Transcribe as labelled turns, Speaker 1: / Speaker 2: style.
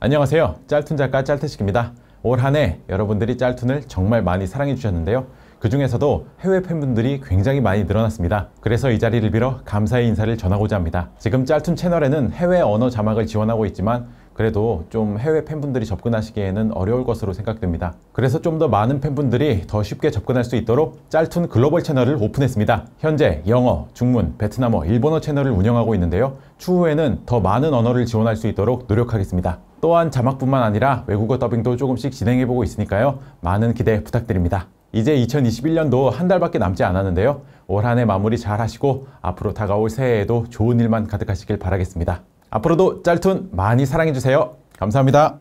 Speaker 1: 안녕하세요. 짤툰 작가 짤태식입니다. 올 한 해 여러분들이 짤툰을 정말 많이 사랑해 주셨는데요. 그 중에서도 해외 팬분들이 굉장히 많이 늘어났습니다. 그래서 이 자리를 빌어 감사의 인사를 전하고자 합니다. 지금 짤툰 채널에는 해외 언어 자막을 지원하고 있지만 그래도 좀 해외 팬분들이 접근하시기에는 어려울 것으로 생각됩니다. 그래서 좀 더 많은 팬분들이 더 쉽게 접근할 수 있도록 짤툰 글로벌 채널을 오픈했습니다. 현재 영어, 중문, 베트남어, 일본어 채널을 운영하고 있는데요. 추후에는 더 많은 언어를 지원할 수 있도록 노력하겠습니다. 또한 자막뿐만 아니라 외국어 더빙도 조금씩 진행해보고 있으니까요. 많은 기대 부탁드립니다. 이제 2021년도 한 달밖에 남지 않았는데요. 올 한 해 마무리 잘 하시고 앞으로 다가올 새해에도 좋은 일만 가득하시길 바라겠습니다. 앞으로도 짤툰 많이 사랑해주세요. 감사합니다.